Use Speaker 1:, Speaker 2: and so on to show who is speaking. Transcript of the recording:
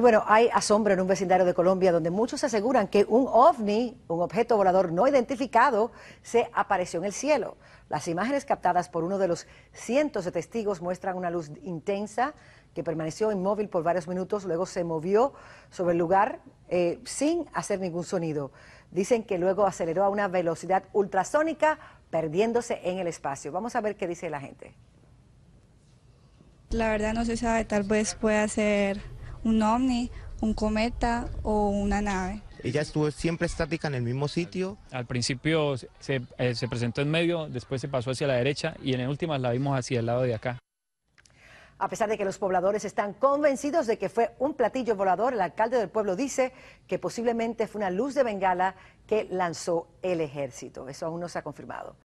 Speaker 1: Y bueno, hay asombro en un vecindario de Colombia donde muchos aseguran que un ovni, un objeto volador no identificado, se apareció en el cielo. Las imágenes captadas por uno de los cientos de testigos muestran una luz intensa que permaneció inmóvil por varios minutos, luego se movió sobre el lugar eh, sin hacer ningún sonido. Dicen que luego aceleró a una velocidad ultrasónica, perdiéndose en el espacio. Vamos a ver qué dice la gente.
Speaker 2: La verdad no se sabe, tal vez pueda ser un ovni, un cometa o una nave.
Speaker 3: Ella estuvo siempre estática en el mismo sitio. Al principio se, eh, presentó en medio, después se pasó hacia la derecha y en el últimas la vimos hacia el lado de acá.
Speaker 1: A pesar de que los pobladores están convencidos de que fue un platillo volador, el alcalde del pueblo dice que posiblemente fue una luz de bengala que lanzó el ejército. Eso aún no se ha confirmado.